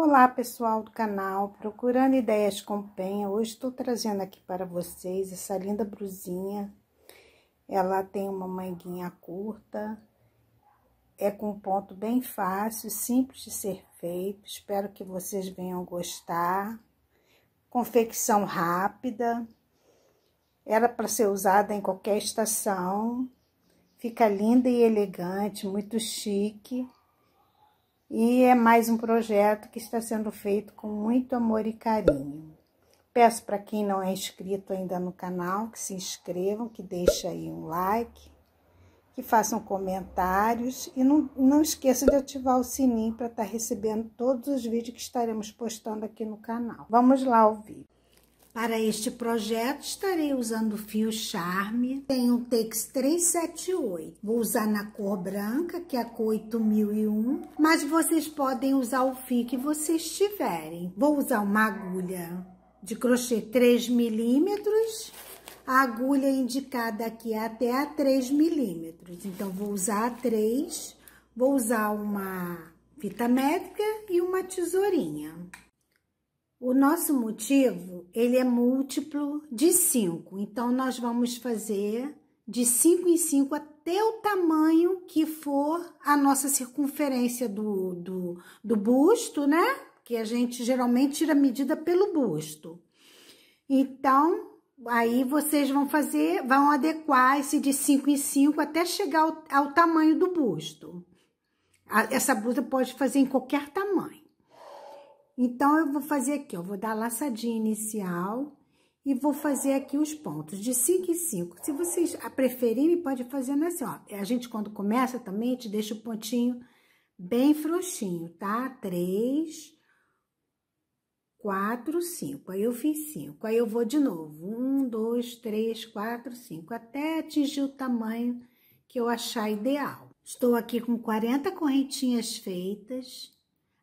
Olá pessoal do canal, procurando ideias com penha, hoje estou trazendo aqui para vocês essa linda brusinha, ela tem uma manguinha curta, é com ponto bem fácil, simples de ser feito, espero que vocês venham gostar, confecção rápida, era para ser usada em qualquer estação, fica linda e elegante, muito chique. E é mais um projeto que está sendo feito com muito amor e carinho. Peço para quem não é inscrito ainda no canal que se inscrevam, que deixem aí um like, que façam comentários e não, não esqueça de ativar o sininho para estar tá recebendo todos os vídeos que estaremos postando aqui no canal. Vamos lá ao vídeo. Para este projeto, estarei usando o fio Charme. Tem um Tex 378. Vou usar na cor branca, que é a cor 8001. Mas vocês podem usar o fio que vocês tiverem. Vou usar uma agulha de crochê 3 milímetros. A agulha indicada aqui é até a 3 milímetros. Então, vou usar a 3. Vou usar uma fita métrica e uma tesourinha. O nosso motivo, ele é múltiplo de 5. Então, nós vamos fazer de 5 em 5 até o tamanho que for a nossa circunferência do, do, do busto, né? Que a gente geralmente tira a medida pelo busto. Então, aí vocês vão fazer, vão adequar esse de 5 em 5 até chegar ao, ao tamanho do busto. Essa blusa pode fazer em qualquer tamanho. Então, eu vou fazer aqui, eu vou dar a laçadinha inicial e vou fazer aqui os pontos de 5 em 5. Se vocês preferirem, pode fazer assim, ó. A gente, quando começa também, a gente deixa o pontinho bem frouxinho, tá? 3, 4, 5. Aí eu fiz 5. Aí eu vou de novo. 1, 2, 3, 4, 5. Até atingir o tamanho que eu achar ideal. Estou aqui com 40 correntinhas feitas.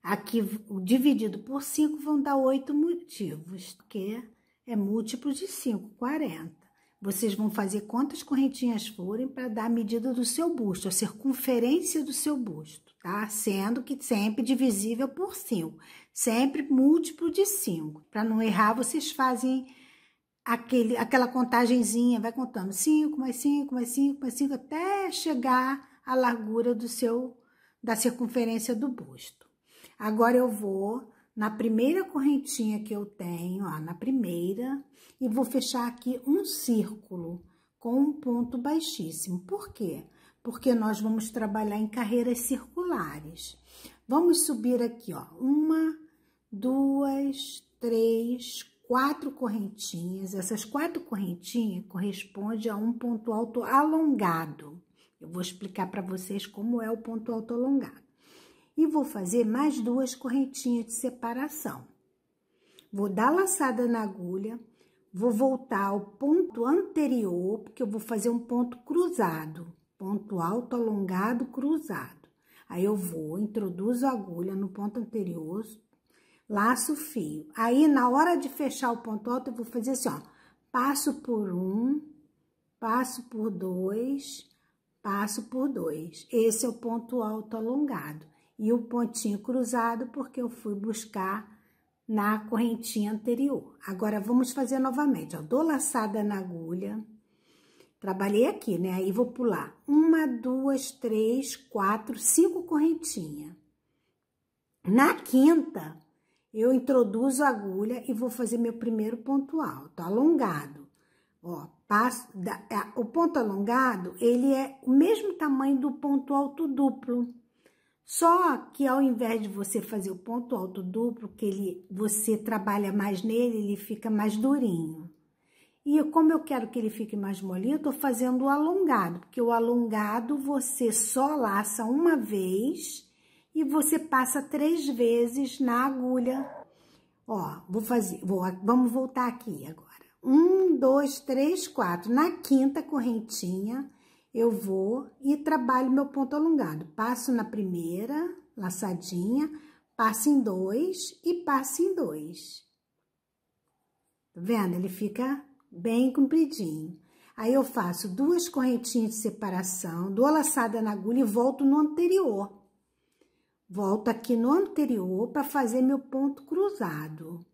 Aqui, dividido por 5, vão dar 8 motivos, que é múltiplo de 5, 40. Vocês vão fazer quantas correntinhas forem para dar a medida do seu busto, a circunferência do seu busto, tá? Sendo que sempre divisível por 5, sempre múltiplo de 5. Para não errar, vocês fazem aquele, aquela contagenzinha, vai contando 5, mais 5, mais 5, mais 5, até chegar à largura do seu da circunferência do busto. Agora eu vou na primeira correntinha que eu tenho, ó, na primeira, e vou fechar aqui um círculo com um ponto baixíssimo. Por quê? Porque nós vamos trabalhar em carreiras circulares. Vamos subir aqui, ó, uma, duas, três, quatro correntinhas. Essas quatro correntinhas correspondem a um ponto alto alongado. Eu vou explicar para vocês como é o ponto alto alongado e vou fazer mais duas correntinhas de separação. Vou dar laçada na agulha, vou voltar ao ponto anterior, porque eu vou fazer um ponto cruzado, ponto alto, alongado, cruzado. Aí eu vou, introduzo a agulha no ponto anterior, laço o fio. Aí, na hora de fechar o ponto alto, eu vou fazer assim, ó, passo por um, passo por dois, passo por dois. Esse é o ponto alto alongado e o pontinho cruzado porque eu fui buscar na correntinha anterior. Agora, vamos fazer novamente, ó. Dou laçada na agulha. Trabalhei aqui, né? Aí vou pular uma, duas, três, quatro, cinco correntinhas. Na quinta, eu introduzo a agulha e vou fazer meu primeiro ponto alto, alongado. Ó, passo, da, é, o ponto alongado, ele é o mesmo tamanho do ponto alto duplo. Só que ao invés de você fazer o ponto alto duplo, que ele, você trabalha mais nele, ele fica mais durinho. E como eu quero que ele fique mais molinho, eu tô fazendo o alongado, porque o alongado você só laça uma vez e você passa três vezes na agulha. Ó, vou fazer, vou, vamos voltar aqui agora. Um, dois, três, quatro. Na quinta correntinha, eu vou e trabalho meu ponto alongado. Passo na primeira laçadinha, passo em dois e passo em dois. Tá vendo? Ele fica bem compridinho. Aí eu faço duas correntinhas de separação, dou a laçada na agulha e volto no anterior. Volto aqui no anterior para fazer meu ponto cruzado.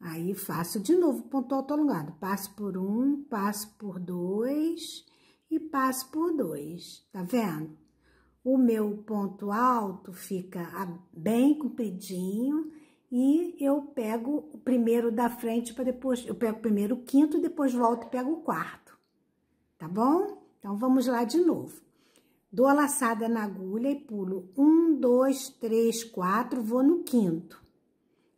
Aí faço de novo ponto alto alongado. Passo por um, passo por dois e passo por dois, tá vendo? O meu ponto alto fica bem compridinho e eu pego o primeiro da frente para depois, eu pego primeiro o quinto, depois volto e pego o quarto, tá bom? Então vamos lá de novo. Dou a laçada na agulha e pulo um, dois, três, quatro, vou no quinto.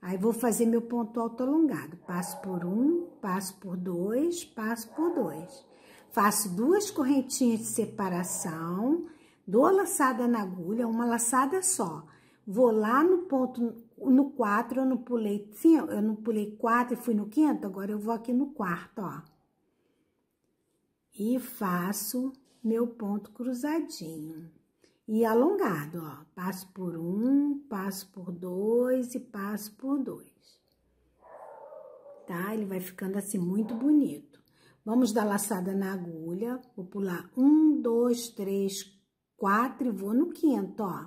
Aí vou fazer meu ponto alto alongado. Passo por um, passo por dois, passo por dois faço duas correntinhas de separação, dou a laçada na agulha, uma laçada só. Vou lá no ponto, no quatro, eu não pulei 5, eu não pulei quatro e fui no quinto, agora eu vou aqui no quarto, ó. E faço meu ponto cruzadinho. E alongado, ó. Passo por um, passo por dois e passo por dois. Tá? Ele vai ficando assim muito bonito. Vamos dar laçada na agulha, vou pular um, dois, três, quatro e vou no quinto, ó.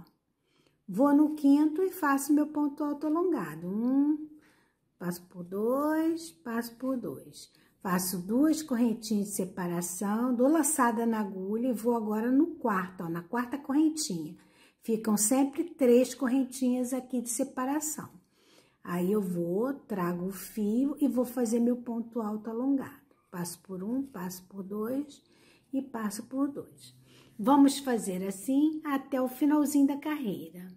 Vou no quinto e faço meu ponto alto alongado. Um, passo por dois, passo por dois. Faço duas correntinhas de separação, dou laçada na agulha e vou agora no quarto, ó, na quarta correntinha. Ficam sempre três correntinhas aqui de separação. Aí eu vou, trago o fio e vou fazer meu ponto alto alongado passo por um, passo por dois e passo por dois. Vamos fazer assim até o finalzinho da carreira.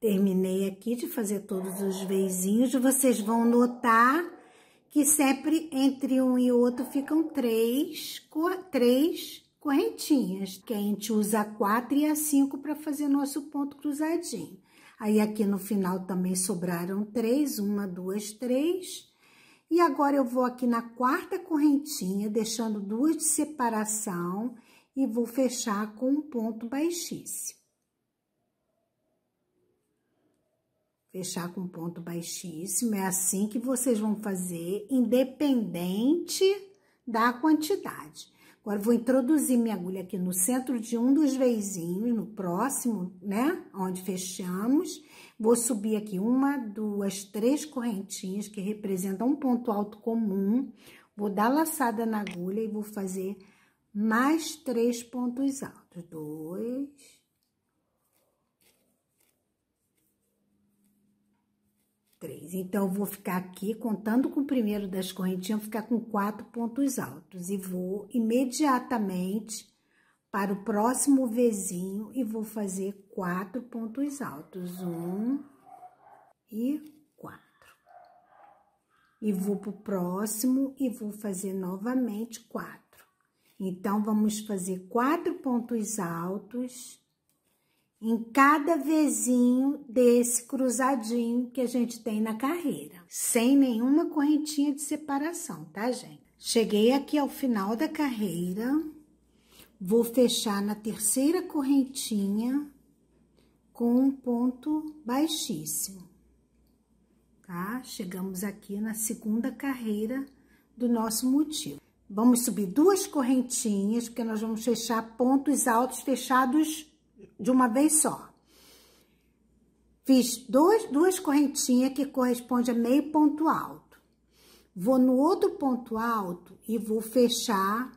Terminei aqui de fazer todos os vezinhos. Vocês vão notar que sempre entre um e outro ficam três, três correntinhas. Que a gente usa a quatro e a cinco para fazer nosso ponto cruzadinho. Aí aqui no final também sobraram três, uma, duas, três e agora eu vou aqui na quarta correntinha, deixando duas de separação e vou fechar com um ponto baixíssimo. Fechar com um ponto baixíssimo, é assim que vocês vão fazer, independente da quantidade. Agora, vou introduzir minha agulha aqui no centro de um dos veizinhos, no próximo, né? Onde fechamos. Vou subir aqui uma, duas, três correntinhas que representam um ponto alto comum. Vou dar laçada na agulha e vou fazer mais três pontos altos. Dois, três. Então, eu vou ficar aqui, contando com o primeiro das correntinhas, vou ficar com quatro pontos altos. E vou imediatamente para o próximo vizinho e vou fazer quatro pontos altos. Um e quatro. E vou para o próximo e vou fazer novamente quatro. Então, vamos fazer quatro pontos altos em cada vezinho desse cruzadinho que a gente tem na carreira, sem nenhuma correntinha de separação, tá, gente? Cheguei aqui ao final da carreira, vou fechar na terceira correntinha com um ponto baixíssimo, tá? Chegamos aqui na segunda carreira do nosso motivo. Vamos subir duas correntinhas, porque nós vamos fechar pontos altos fechados de uma vez só. Fiz dois, duas correntinhas que corresponde a meio ponto alto. Vou no outro ponto alto e vou fechar,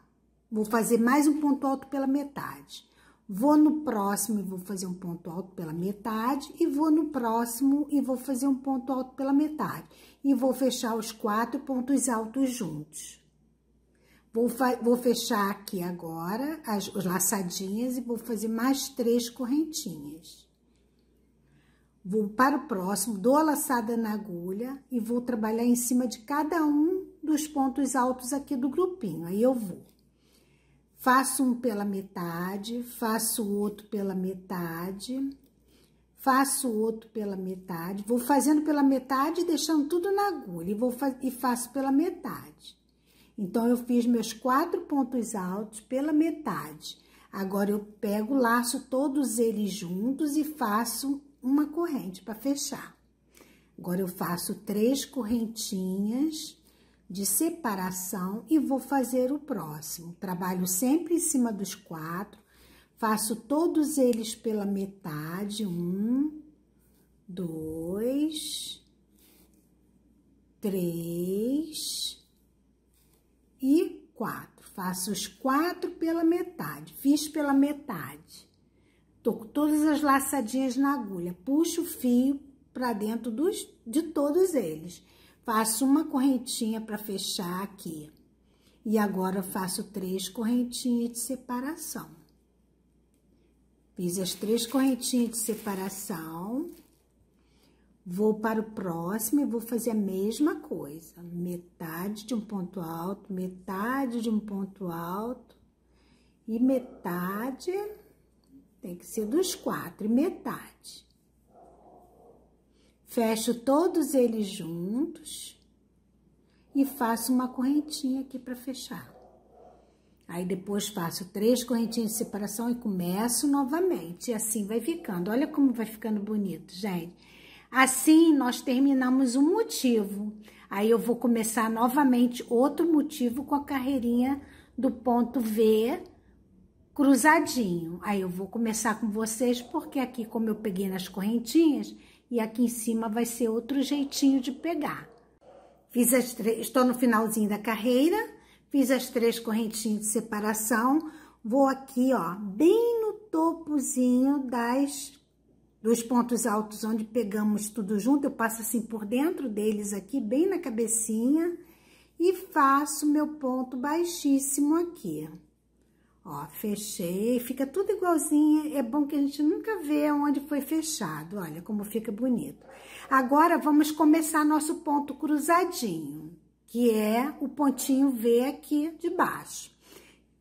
vou fazer mais um ponto alto pela metade. Vou no próximo e vou fazer um ponto alto pela metade. E vou no próximo e vou fazer um ponto alto pela metade. E vou fechar os quatro pontos altos juntos. Vou, vou fechar aqui agora as, as laçadinhas e vou fazer mais três correntinhas. Vou para o próximo, dou a laçada na agulha e vou trabalhar em cima de cada um dos pontos altos aqui do grupinho. Aí eu vou. Faço um pela metade, faço outro pela metade, faço outro pela metade. Vou fazendo pela metade, deixando tudo na agulha e, vou, e faço pela metade então, eu fiz meus quatro pontos altos pela metade. Agora, eu pego, laço todos eles juntos e faço uma corrente para fechar. Agora, eu faço três correntinhas de separação e vou fazer o próximo. Trabalho sempre em cima dos quatro, faço todos eles pela metade. Um, dois, três, e 4. Faço os 4 pela metade. Fiz pela metade. Tô com todas as laçadinhas na agulha. Puxo o fio para dentro dos, de todos eles. Faço uma correntinha para fechar aqui. E agora faço três correntinhas de separação. Fiz as três correntinhas de separação Vou para o próximo e vou fazer a mesma coisa. Metade de um ponto alto, metade de um ponto alto. E metade tem que ser dos quatro, e metade. Fecho todos eles juntos e faço uma correntinha aqui para fechar. Aí depois faço três correntinhas de separação e começo novamente. E assim vai ficando. Olha como vai ficando bonito, gente. Assim, nós terminamos um motivo. Aí eu vou começar novamente outro motivo com a carreirinha do ponto V cruzadinho. Aí eu vou começar com vocês, porque aqui, como eu peguei nas correntinhas, e aqui em cima vai ser outro jeitinho de pegar. Fiz as três, estou no finalzinho da carreira, fiz as três correntinhas de separação, vou aqui, ó, bem no topozinho das dos pontos altos onde pegamos tudo junto, eu passo assim por dentro deles aqui, bem na cabecinha, e faço meu ponto baixíssimo aqui. Ó, fechei, fica tudo igualzinho, é bom que a gente nunca vê onde foi fechado, olha como fica bonito. Agora, vamos começar nosso ponto cruzadinho, que é o pontinho V aqui de baixo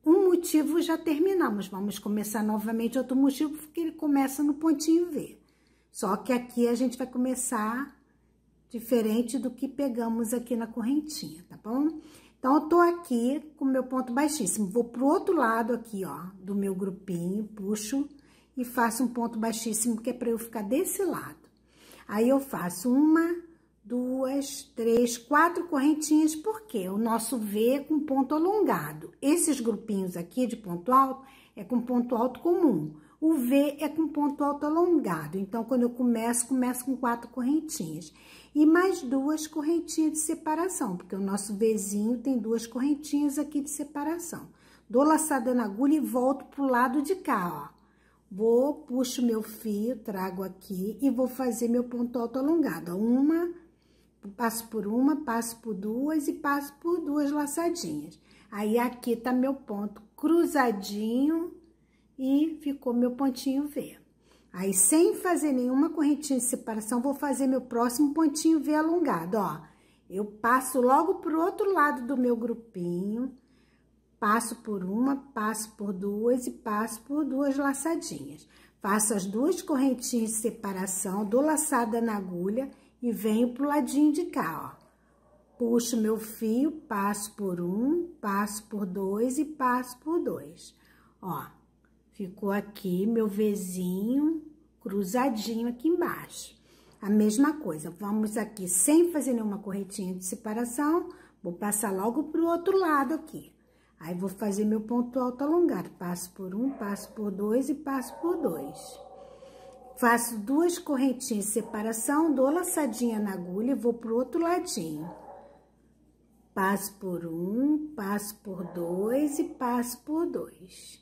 um motivo já terminamos, vamos começar novamente outro motivo, porque ele começa no pontinho V. Só que aqui a gente vai começar diferente do que pegamos aqui na correntinha, tá bom? Então, eu tô aqui com meu ponto baixíssimo. Vou pro outro lado aqui, ó, do meu grupinho, puxo e faço um ponto baixíssimo, que é pra eu ficar desse lado. Aí, eu faço uma, duas, três, quatro correntinhas, porque o nosso V é com ponto alongado. Esses grupinhos aqui de ponto alto é com ponto alto comum. O V é com ponto alto alongado. Então, quando eu começo, começo com quatro correntinhas. E mais duas correntinhas de separação, porque o nosso Vzinho tem duas correntinhas aqui de separação. Dou laçada na agulha e volto pro lado de cá, ó. Vou, puxo meu fio, trago aqui e vou fazer meu ponto alto alongado. Uma, passo por uma, passo por duas e passo por duas laçadinhas. Aí aqui tá meu ponto cruzadinho e ficou meu pontinho V. Aí, sem fazer nenhuma correntinha de separação, vou fazer meu próximo pontinho V alongado, ó. Eu passo logo pro outro lado do meu grupinho, passo por uma, passo por duas e passo por duas laçadinhas. Faço as duas correntinhas de separação, dou laçada na agulha e venho pro ladinho de cá, ó. Puxo meu fio, passo por um, passo por dois e passo por dois. Ó, ficou aqui meu vizinho cruzadinho aqui embaixo. A mesma coisa, vamos aqui sem fazer nenhuma corretinha de separação, vou passar logo pro outro lado aqui. Aí, vou fazer meu ponto alto alongado, passo por um, passo por dois e passo por dois. Faço duas correntinhas de separação, dou laçadinha na agulha e vou pro outro ladinho. Passo por um, passo por dois e passo por dois.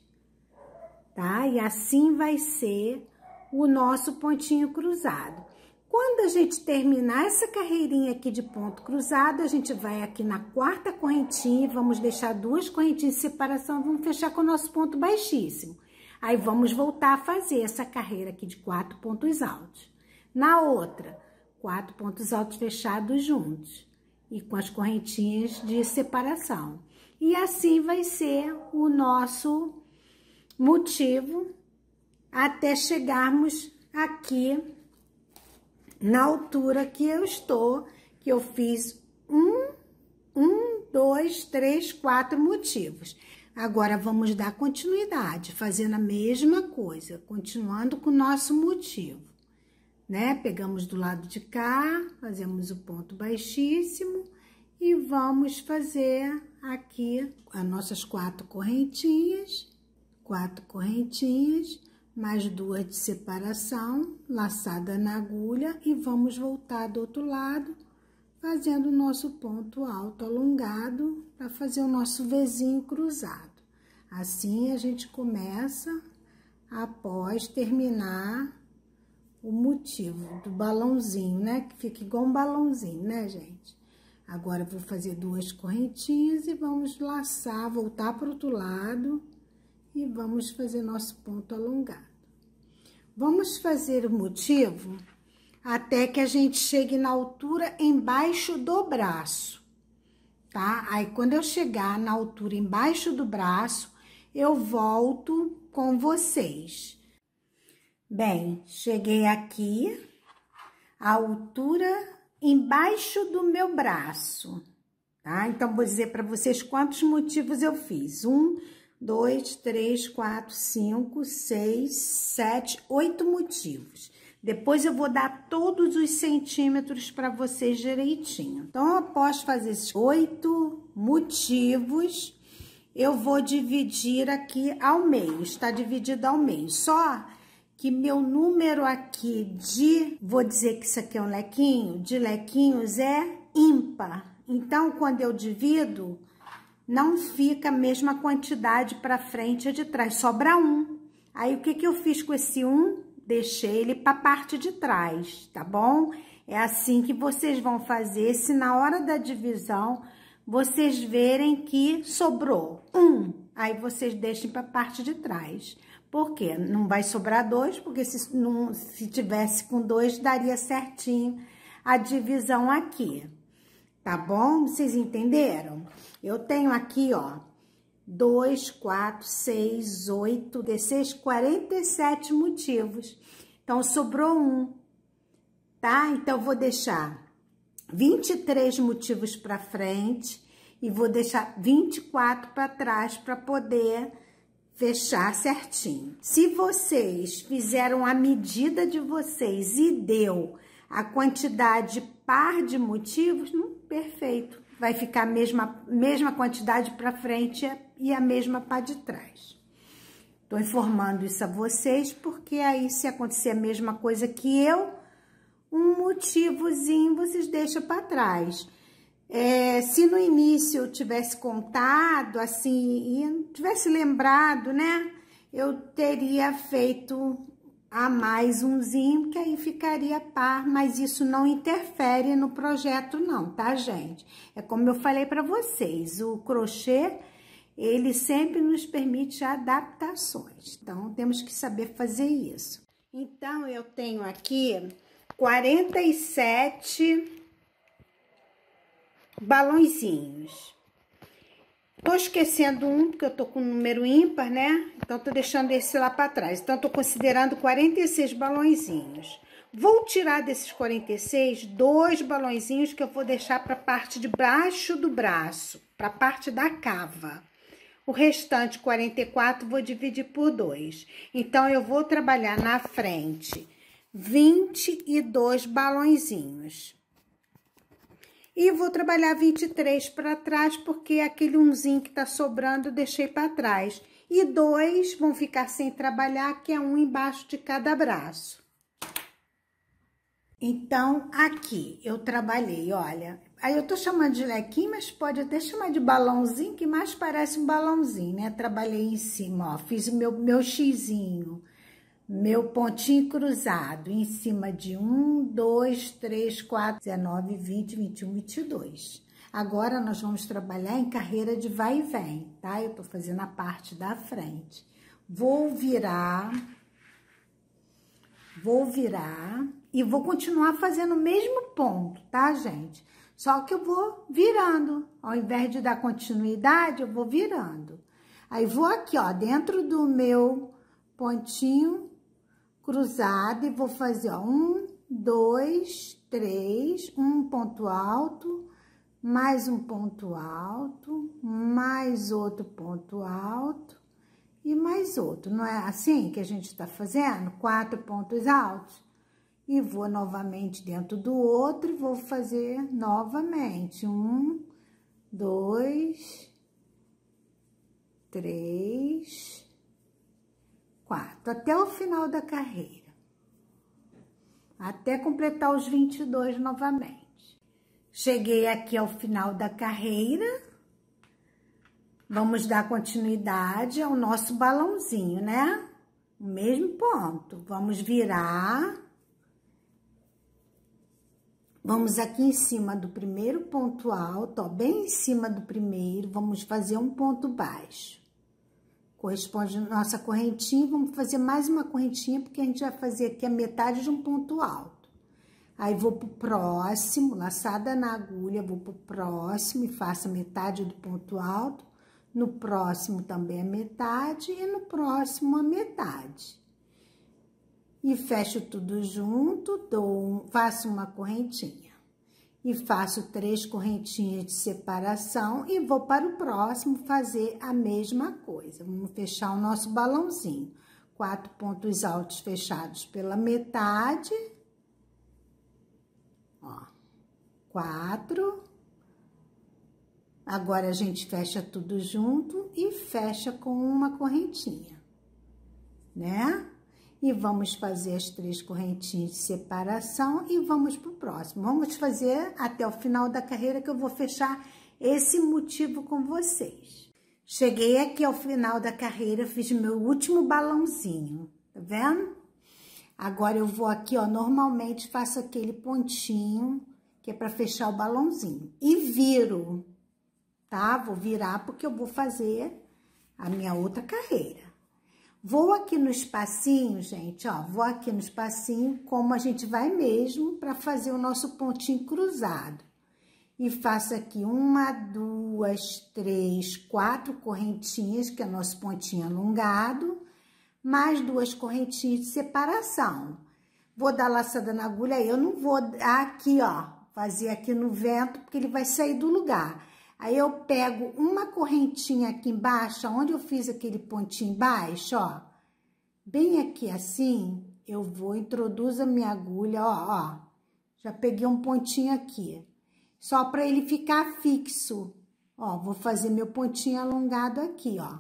Tá? E assim vai ser o nosso pontinho cruzado. Quando a gente terminar essa carreirinha aqui de ponto cruzado, a gente vai aqui na quarta correntinha, vamos deixar duas correntinhas de separação, vamos fechar com o nosso ponto baixíssimo. Aí vamos voltar a fazer essa carreira aqui de quatro pontos altos. Na outra, quatro pontos altos fechados juntos e com as correntinhas de separação. E assim vai ser o nosso motivo até chegarmos aqui na altura que eu estou, que eu fiz um, um, dois, três, quatro motivos. Agora vamos dar continuidade, fazendo a mesma coisa, continuando com o nosso motivo, né? Pegamos do lado de cá, fazemos o ponto baixíssimo e vamos fazer aqui as nossas quatro correntinhas, quatro correntinhas, mais duas de separação, laçada na agulha e vamos voltar do outro lado, fazendo o nosso ponto alto alongado para fazer o nosso Vzinho cruzado. Assim a gente começa após terminar o motivo do balãozinho, né? Que fica igual um balãozinho, né, gente? Agora vou fazer duas correntinhas e vamos laçar, voltar para o outro lado e vamos fazer nosso ponto alongado. Vamos fazer o motivo até que a gente chegue na altura embaixo do braço, tá? Aí, quando eu chegar na altura embaixo do braço, eu volto com vocês. Bem, cheguei aqui, a altura embaixo do meu braço, tá? Então, vou dizer para vocês quantos motivos eu fiz. Um, dois, três, quatro, cinco, seis, sete, oito motivos. Depois eu vou dar todos os centímetros para vocês direitinho. Então, após fazer esses oito motivos, eu vou dividir aqui ao meio, está dividido ao meio. Só que meu número aqui de, vou dizer que isso aqui é um lequinho, de lequinhos é ímpar. Então, quando eu divido, não fica a mesma quantidade para frente e de trás, sobra um. Aí, o que, que eu fiz com esse um? Deixei ele para a parte de trás, tá bom? É assim que vocês vão fazer, se na hora da divisão vocês verem que sobrou um, aí vocês deixem para a parte de trás. Por quê? Não vai sobrar dois, porque se, não, se tivesse com dois, daria certinho a divisão aqui. Tá bom? Vocês entenderam? Eu tenho aqui, ó, dois, quatro, seis, oito, dezesseis, quarenta e sete motivos. Então, sobrou um, tá? Então, vou deixar 23 motivos para frente e vou deixar 24 para trás para poder fechar certinho. Se vocês fizeram a medida de vocês e deu a quantidade par de motivos, hum, perfeito. Vai ficar a mesma, mesma quantidade para frente e a mesma para de trás. Estou informando isso a vocês, porque aí se acontecer a mesma coisa que eu, um motivozinho vocês deixam para trás. É, se no início eu tivesse contado, assim, e tivesse lembrado, né? Eu teria feito a mais umzinho, que aí ficaria par, mas isso não interfere no projeto não, tá, gente? É como eu falei para vocês, o crochê, ele sempre nos permite adaptações. Então, temos que saber fazer isso. Então, eu tenho aqui 47 balãozinhos. Tô esquecendo um, porque eu tô com um número ímpar, né? Então, tô deixando esse lá para trás. Então, tô considerando 46 balãozinhos. Vou tirar desses 46 dois balãozinhos que eu vou deixar para a parte de baixo do braço, para a parte da cava. O restante, 44, vou dividir por dois. Então, eu vou trabalhar na frente 22 balãozinhos. E vou trabalhar 23 para trás, porque aquele umzinho que tá sobrando eu deixei para trás. E dois vão ficar sem trabalhar, que é um embaixo de cada braço. Então, aqui eu trabalhei, olha. Aí eu tô chamando de lequinho, mas pode até chamar de balãozinho, que mais parece um balãozinho, né? Trabalhei em cima, ó. Fiz o meu, meu xizinho meu pontinho cruzado em cima de 1, 2, 3, 4, 19, 20, 21, 22. Agora nós vamos trabalhar em carreira de vai e vem, tá? Eu tô fazendo a parte da frente. Vou virar, vou virar e vou continuar fazendo o mesmo ponto, tá, gente? Só que eu vou virando. Ao invés de dar continuidade, eu vou virando. Aí vou aqui, ó, dentro do meu pontinho cruzada e vou fazer, ó, um, dois, três, um ponto alto, mais um ponto alto, mais outro ponto alto e mais outro. Não é assim que a gente está fazendo? Quatro pontos altos. E vou novamente dentro do outro e vou fazer novamente. Um, dois, três quarto, até o final da carreira, até completar os 22 novamente. Cheguei aqui ao final da carreira, vamos dar continuidade ao nosso balãozinho, né? O mesmo ponto, vamos virar, vamos aqui em cima do primeiro ponto alto, ó, bem em cima do primeiro, vamos fazer um ponto baixo corresponde à nossa correntinha, vamos fazer mais uma correntinha, porque a gente vai fazer aqui a metade de um ponto alto. Aí vou pro próximo, laçada na agulha, vou pro próximo e faço a metade do ponto alto, no próximo também a metade e no próximo a metade. E fecho tudo junto, dou, faço uma correntinha e faço três correntinhas de separação e vou para o próximo fazer a mesma coisa. Vamos fechar o nosso balãozinho. Quatro pontos altos fechados pela metade. Ó, quatro. Agora, a gente fecha tudo junto e fecha com uma correntinha, né? e vamos fazer as três correntinhas de separação e vamos para o próximo. Vamos fazer até o final da carreira que eu vou fechar esse motivo com vocês. Cheguei aqui ao final da carreira, fiz meu último balãozinho, tá vendo? Agora eu vou aqui, ó, normalmente faço aquele pontinho que é para fechar o balãozinho e viro, tá? Vou virar porque eu vou fazer a minha outra carreira. Vou aqui no espacinho, gente, ó, vou aqui no espacinho, como a gente vai mesmo para fazer o nosso pontinho cruzado. E faço aqui uma, duas, três, quatro correntinhas, que é nosso pontinho alongado, mais duas correntinhas de separação. Vou dar laçada na agulha, eu não vou aqui, ó, fazer aqui no vento, porque ele vai sair do lugar. Aí eu pego uma correntinha aqui embaixo, onde eu fiz aquele pontinho embaixo, ó. Bem aqui assim, eu vou, introduzo a minha agulha, ó, ó. Já peguei um pontinho aqui. Só pra ele ficar fixo. Ó, vou fazer meu pontinho alongado aqui, ó.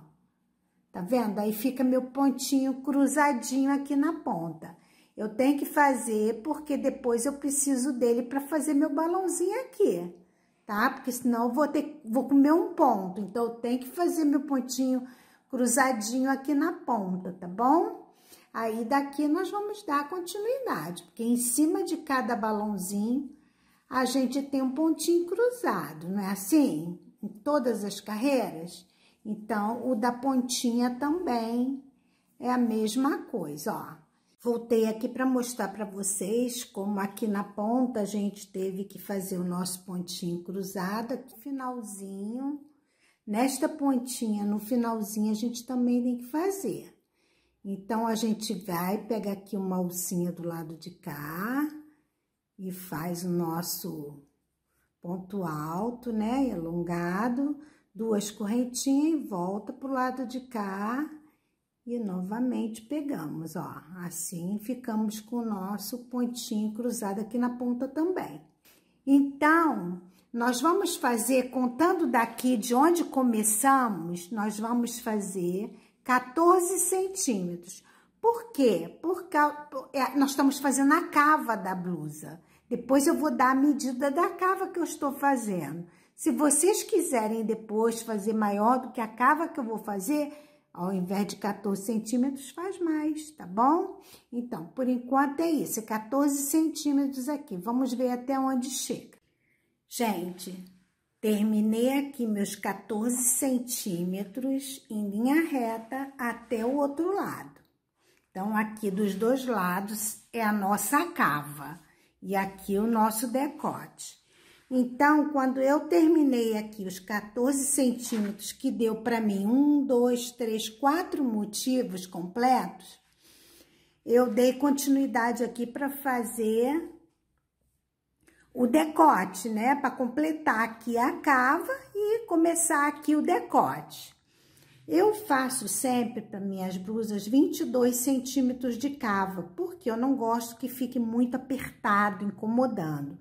Tá vendo? Aí fica meu pontinho cruzadinho aqui na ponta. Eu tenho que fazer porque depois eu preciso dele pra fazer meu balãozinho aqui tá? Porque senão eu vou, ter, vou comer um ponto. Então, eu tenho que fazer meu pontinho cruzadinho aqui na ponta, tá bom? Aí, daqui nós vamos dar continuidade, porque em cima de cada balãozinho, a gente tem um pontinho cruzado, não é assim? Em todas as carreiras. Então, o da pontinha também é a mesma coisa, ó. Voltei aqui para mostrar para vocês como aqui na ponta a gente teve que fazer o nosso pontinho cruzado, aqui finalzinho. Nesta pontinha, no finalzinho, a gente também tem que fazer. Então, a gente vai pegar aqui uma alcinha do lado de cá e faz o nosso ponto alto, né, alongado, duas correntinhas e volta pro lado de cá e novamente pegamos, ó. Assim, ficamos com o nosso pontinho cruzado aqui na ponta também. Então, nós vamos fazer, contando daqui de onde começamos, nós vamos fazer 14 centímetros. Por quê? Porque é, nós estamos fazendo a cava da blusa. Depois eu vou dar a medida da cava que eu estou fazendo. Se vocês quiserem depois fazer maior do que a cava que eu vou fazer, ao invés de 14 centímetros, faz mais, tá bom? Então, por enquanto é isso, 14 centímetros aqui. Vamos ver até onde chega. Gente, terminei aqui meus 14 centímetros em linha reta até o outro lado. Então, aqui dos dois lados é a nossa cava e aqui o nosso decote. Então, quando eu terminei aqui os 14 centímetros, que deu para mim um, dois, três, quatro motivos completos, eu dei continuidade aqui para fazer o decote, né? Para completar aqui a cava e começar aqui o decote. Eu faço sempre para minhas blusas 22 centímetros de cava, porque eu não gosto que fique muito apertado, incomodando.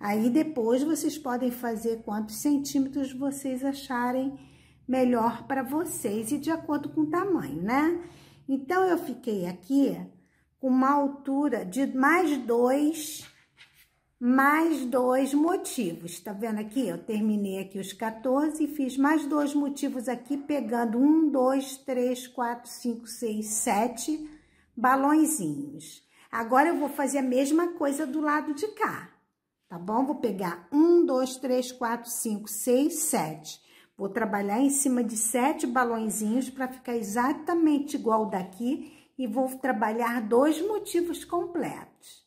Aí depois vocês podem fazer quantos centímetros vocês acharem melhor para vocês e de acordo com o tamanho, né? Então, eu fiquei aqui com uma altura de mais dois, mais dois motivos. Tá vendo aqui? Eu terminei aqui os 14 e fiz mais dois motivos aqui, pegando um, dois, três, quatro, cinco, seis, sete balãozinhos. Agora, eu vou fazer a mesma coisa do lado de cá tá bom? Vou pegar um, dois, três, quatro, cinco, seis, sete. Vou trabalhar em cima de sete balãozinhos para ficar exatamente igual daqui e vou trabalhar dois motivos completos,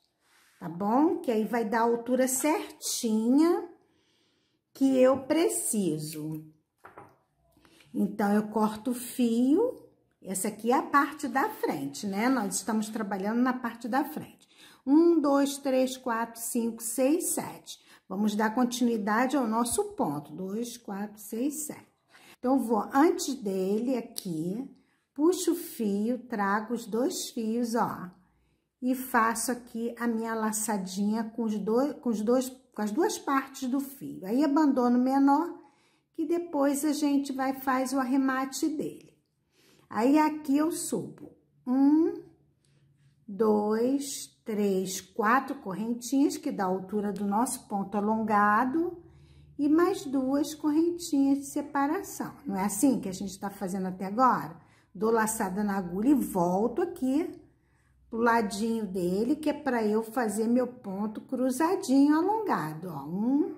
tá bom? Que aí vai dar a altura certinha que eu preciso. Então, eu corto o fio. Essa aqui é a parte da frente, né? Nós estamos trabalhando na parte da frente. 1, 2, 3, 4, 5, 6, 7. Vamos dar continuidade ao nosso ponto. 2, 4, 6, 7. Então, vou antes dele aqui, puxo o fio, trago os dois fios, ó. E faço aqui a minha laçadinha com, os dois, com, os dois, com as duas partes do fio. Aí, abandono menor, que depois a gente vai faz o arremate dele. Aí, aqui eu subo. Um, dois, três, quatro correntinhas, que dá a altura do nosso ponto alongado, e mais duas correntinhas de separação. Não é assim que a gente tá fazendo até agora? Dou laçada na agulha e volto aqui pro ladinho dele, que é para eu fazer meu ponto cruzadinho alongado, ó. Um,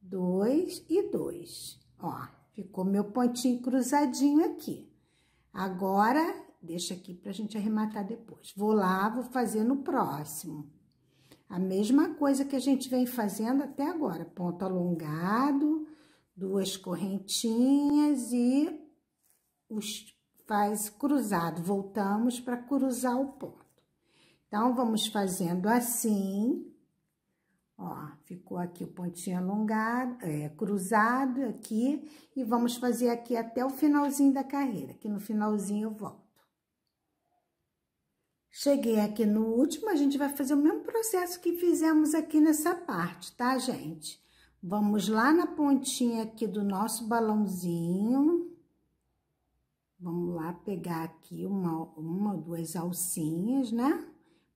dois e dois, ó. Ficou meu pontinho cruzadinho aqui. Agora, Deixa aqui para a gente arrematar depois. Vou lá, vou fazer no próximo. A mesma coisa que a gente vem fazendo até agora. Ponto alongado, duas correntinhas e os, faz cruzado. Voltamos para cruzar o ponto. Então, vamos fazendo assim. Ó, ficou aqui o pontinho alongado, é, cruzado aqui. E vamos fazer aqui até o finalzinho da carreira. Aqui no finalzinho eu volto. Cheguei aqui no último, a gente vai fazer o mesmo processo que fizemos aqui nessa parte, tá, gente? Vamos lá na pontinha aqui do nosso balãozinho. Vamos lá pegar aqui uma, uma duas alcinhas, né?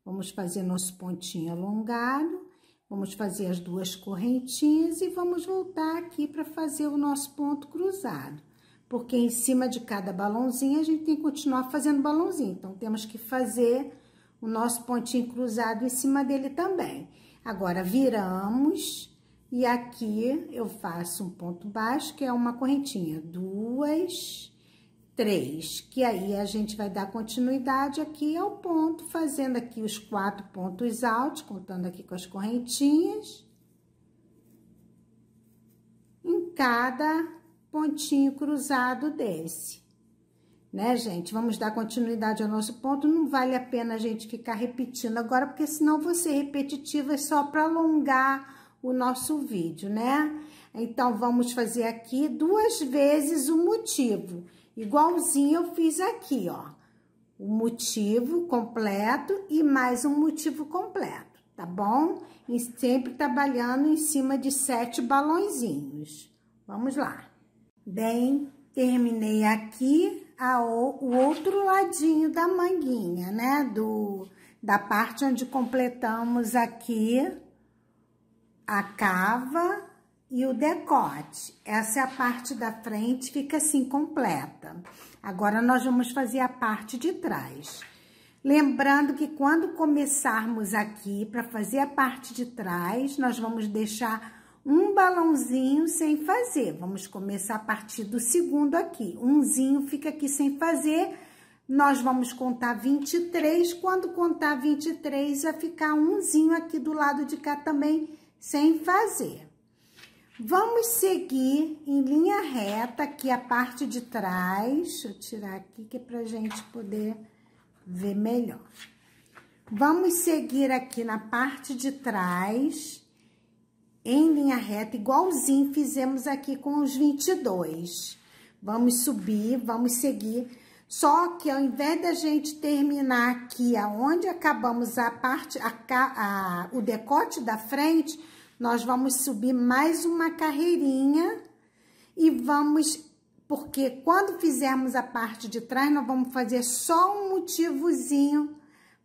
Vamos fazer nosso pontinho alongado. Vamos fazer as duas correntinhas e vamos voltar aqui para fazer o nosso ponto cruzado porque em cima de cada balãozinho a gente tem que continuar fazendo balãozinho. Então, temos que fazer o nosso pontinho cruzado em cima dele também. Agora, viramos e aqui eu faço um ponto baixo, que é uma correntinha. Duas, três, que aí a gente vai dar continuidade aqui ao ponto, fazendo aqui os quatro pontos altos, contando aqui com as correntinhas. Em cada pontinho cruzado, desce. Né, gente? Vamos dar continuidade ao nosso ponto. Não vale a pena a gente ficar repetindo agora, porque senão você repetitiva é só para alongar o nosso vídeo, né? Então, vamos fazer aqui duas vezes o motivo, igualzinho eu fiz aqui, ó. O motivo completo e mais um motivo completo, tá bom? E sempre trabalhando em cima de sete balãozinhos. Vamos lá. Bem, terminei aqui a, o outro ladinho da manguinha, né? Do, da parte onde completamos aqui a cava e o decote. Essa é a parte da frente, fica assim completa. Agora, nós vamos fazer a parte de trás. Lembrando que quando começarmos aqui, para fazer a parte de trás, nós vamos deixar um balãozinho sem fazer. Vamos começar a partir do segundo aqui. Umzinho fica aqui sem fazer. Nós vamos contar 23. Quando contar 23, vai ficar umzinho aqui do lado de cá também sem fazer. Vamos seguir em linha reta aqui a parte de trás. Deixa eu tirar aqui que é pra gente poder ver melhor. Vamos seguir aqui na parte de trás em linha reta, igualzinho fizemos aqui com os 22. Vamos subir, vamos seguir. Só que ao invés da gente terminar aqui aonde acabamos a parte, a, a, o decote da frente, nós vamos subir mais uma carreirinha e vamos, porque quando fizermos a parte de trás, nós vamos fazer só um motivozinho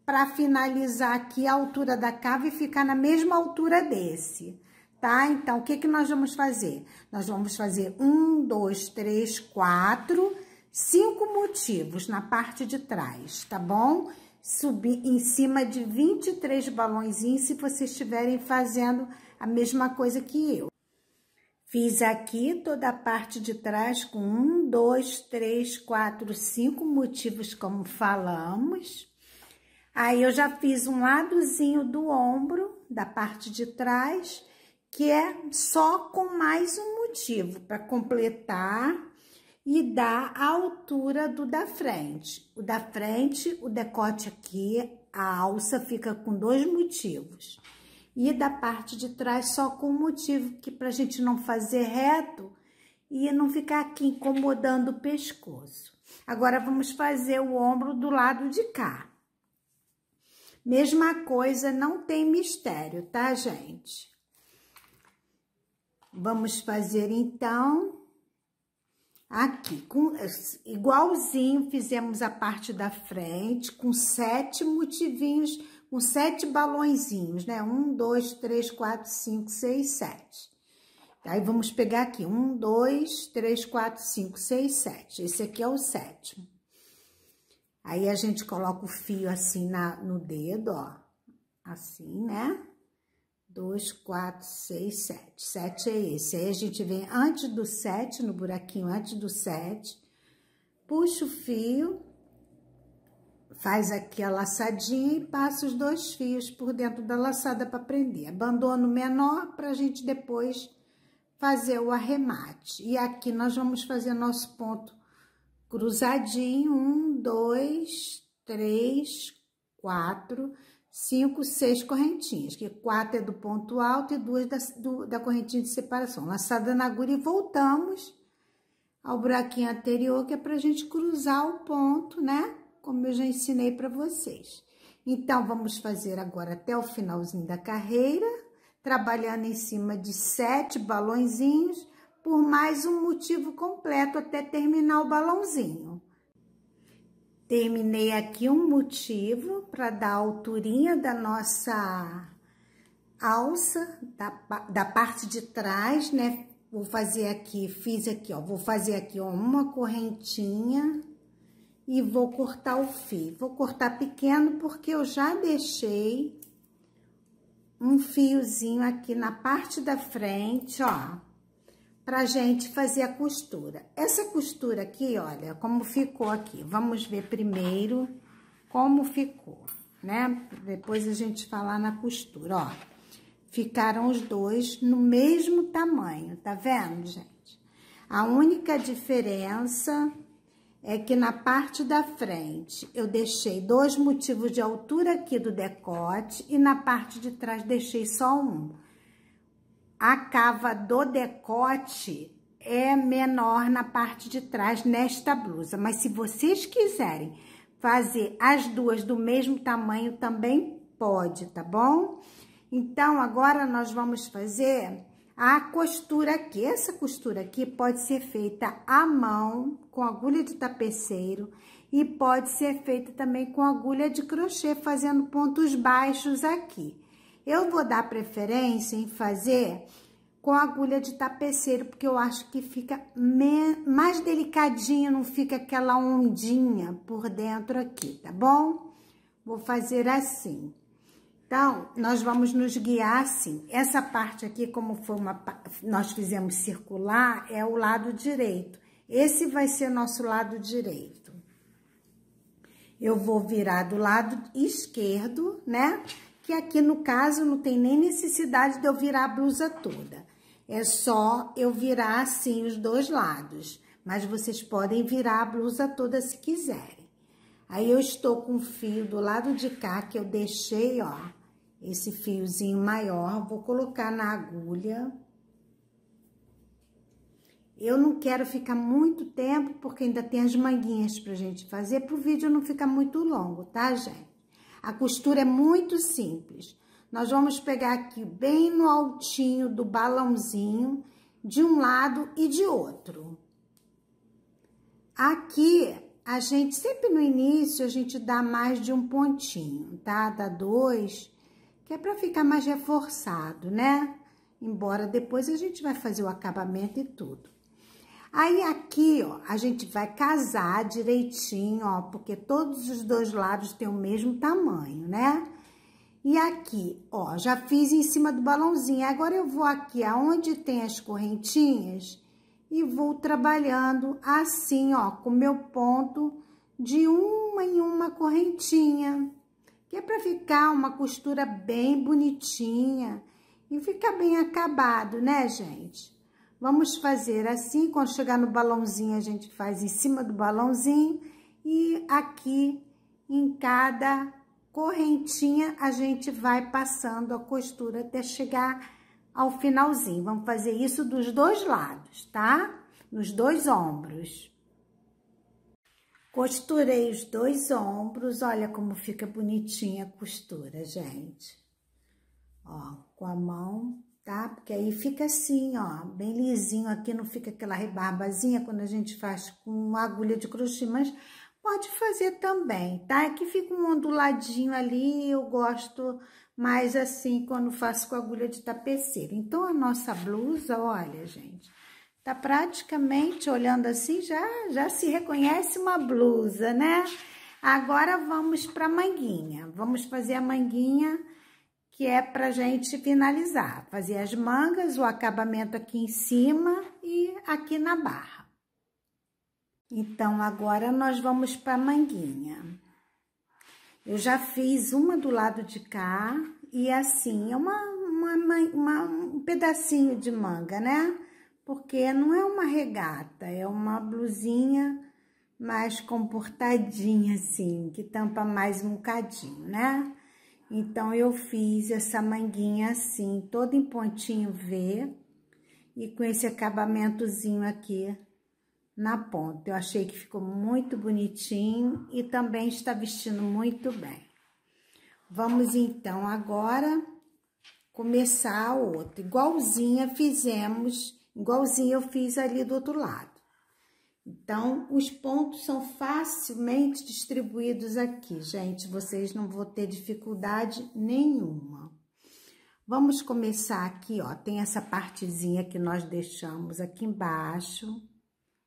para finalizar aqui a altura da cava e ficar na mesma altura desse tá? Então, o que, que nós vamos fazer? Nós vamos fazer um, dois, três, quatro, cinco motivos na parte de trás, tá bom? Subir em cima de 23 balãozinhos, se vocês estiverem fazendo a mesma coisa que eu. Fiz aqui toda a parte de trás com um, dois, três, quatro, cinco motivos, como falamos. Aí, eu já fiz um ladozinho do ombro, da parte de trás, que é só com mais um motivo para completar e dar a altura do da frente. O da frente, o decote aqui, a alça fica com dois motivos. E da parte de trás só com um motivo, que para a gente não fazer reto e não ficar aqui incomodando o pescoço. Agora, vamos fazer o ombro do lado de cá. Mesma coisa, não tem mistério, tá, gente? Vamos fazer então aqui, com, igualzinho fizemos a parte da frente, com sete motivinhos, com sete balãozinhos, né? Um, dois, três, quatro, cinco, seis, sete. Aí vamos pegar aqui, um, dois, três, quatro, cinco, seis, sete. Esse aqui é o sétimo. Aí a gente coloca o fio assim na, no dedo, ó, assim, né? 2, 4, 6, 7. 7 é esse. Aí a gente vem antes do 7, no buraquinho antes do 7, puxa o fio, faz aqui a laçadinha e passa os dois fios por dentro da laçada para prender. Abandono menor para a gente depois fazer o arremate. E aqui nós vamos fazer nosso ponto cruzadinho. 1, 2, 3, 4 cinco, seis correntinhas, que quatro é do ponto alto e duas da, do, da correntinha de separação. Laçada na agulha e voltamos ao buraquinho anterior, que é pra gente cruzar o ponto, né? Como eu já ensinei para vocês. Então, vamos fazer agora até o finalzinho da carreira, trabalhando em cima de sete balãozinhos, por mais um motivo completo até terminar o balãozinho. Terminei aqui um motivo para dar a alturinha da nossa alça, da, da parte de trás, né? Vou fazer aqui, fiz aqui, ó, vou fazer aqui ó, uma correntinha e vou cortar o fio. Vou cortar pequeno porque eu já deixei um fiozinho aqui na parte da frente, ó pra gente fazer a costura. Essa costura aqui, olha, como ficou aqui. Vamos ver primeiro como ficou, né? Depois a gente falar na costura, ó. Ficaram os dois no mesmo tamanho, tá vendo, gente? A única diferença é que na parte da frente eu deixei dois motivos de altura aqui do decote e na parte de trás deixei só um a cava do decote é menor na parte de trás nesta blusa, mas se vocês quiserem fazer as duas do mesmo tamanho também pode, tá bom? Então, agora nós vamos fazer a costura aqui. Essa costura aqui pode ser feita à mão, com agulha de tapeceiro, e pode ser feita também com agulha de crochê, fazendo pontos baixos aqui. Eu vou dar preferência em fazer com agulha de tapeceiro, porque eu acho que fica mais delicadinho, não fica aquela ondinha por dentro aqui, tá bom? Vou fazer assim. Então, nós vamos nos guiar assim. Essa parte aqui, como foi uma, nós fizemos circular, é o lado direito. Esse vai ser nosso lado direito. Eu vou virar do lado esquerdo, né? que aqui no caso não tem nem necessidade de eu virar a blusa toda. É só eu virar assim os dois lados, mas vocês podem virar a blusa toda se quiserem. Aí eu estou com o fio do lado de cá que eu deixei, ó, esse fiozinho maior, vou colocar na agulha. Eu não quero ficar muito tempo, porque ainda tem as manguinhas pra gente fazer, pro vídeo não ficar muito longo, tá, gente? A costura é muito simples. Nós vamos pegar aqui bem no altinho do balãozinho, de um lado e de outro. Aqui, a gente, sempre no início, a gente dá mais de um pontinho, tá? Dá dois, que é pra ficar mais reforçado, né? Embora depois a gente vai fazer o acabamento e tudo. Aí aqui, ó, a gente vai casar direitinho, ó, porque todos os dois lados têm o mesmo tamanho, né? E aqui, ó, já fiz em cima do balãozinho. Agora eu vou aqui aonde tem as correntinhas e vou trabalhando assim, ó, com meu ponto de uma em uma correntinha, que é para ficar uma costura bem bonitinha e ficar bem acabado, né, gente? Vamos fazer assim, quando chegar no balãozinho, a gente faz em cima do balãozinho. E aqui, em cada correntinha, a gente vai passando a costura até chegar ao finalzinho. Vamos fazer isso dos dois lados, tá? Nos dois ombros. Costurei os dois ombros, olha como fica bonitinha a costura, gente. Ó, com a mão tá? Porque aí fica assim, ó, bem lisinho aqui, não fica aquela rebarbazinha quando a gente faz com agulha de crochê, mas pode fazer também, tá? Aqui é fica um onduladinho ali, eu gosto mais assim quando faço com agulha de tapeceiro. Então, a nossa blusa, olha, gente, tá praticamente, olhando assim, já, já se reconhece uma blusa, né? Agora, vamos para a manguinha. Vamos fazer a manguinha que é pra gente finalizar. Fazer as mangas, o acabamento aqui em cima e aqui na barra. Então, agora nós vamos para a manguinha. Eu já fiz uma do lado de cá e assim, é uma, uma, uma, um pedacinho de manga, né? Porque não é uma regata, é uma blusinha mais comportadinha, assim, que tampa mais um bocadinho, né? Então, eu fiz essa manguinha assim, toda em pontinho V, e com esse acabamentozinho aqui na ponta. Eu achei que ficou muito bonitinho e também está vestindo muito bem. Vamos, então, agora começar a outra. Igualzinha fizemos, igualzinha eu fiz ali do outro lado. Então, os pontos são facilmente distribuídos aqui, gente. Vocês não vão ter dificuldade nenhuma. Vamos começar aqui, ó. Tem essa partezinha que nós deixamos aqui embaixo,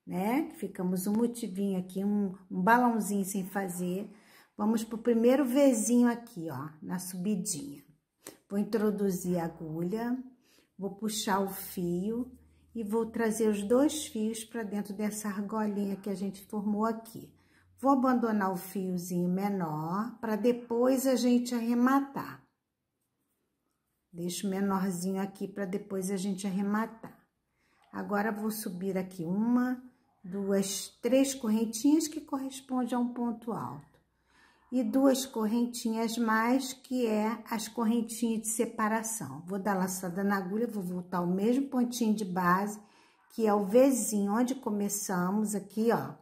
né? Ficamos um motivinho aqui, um, um balãozinho sem fazer. Vamos pro primeiro vezinho aqui, ó, na subidinha. Vou introduzir a agulha, vou puxar o fio e vou trazer os dois fios para dentro dessa argolinha que a gente formou aqui. Vou abandonar o fiozinho menor para depois a gente arrematar. Deixo menorzinho aqui para depois a gente arrematar. Agora, vou subir aqui uma, duas, três correntinhas que corresponde a um ponto alto e duas correntinhas mais, que é as correntinhas de separação. Vou dar laçada na agulha, vou voltar ao mesmo pontinho de base, que é o Vzinho, onde começamos aqui, ó.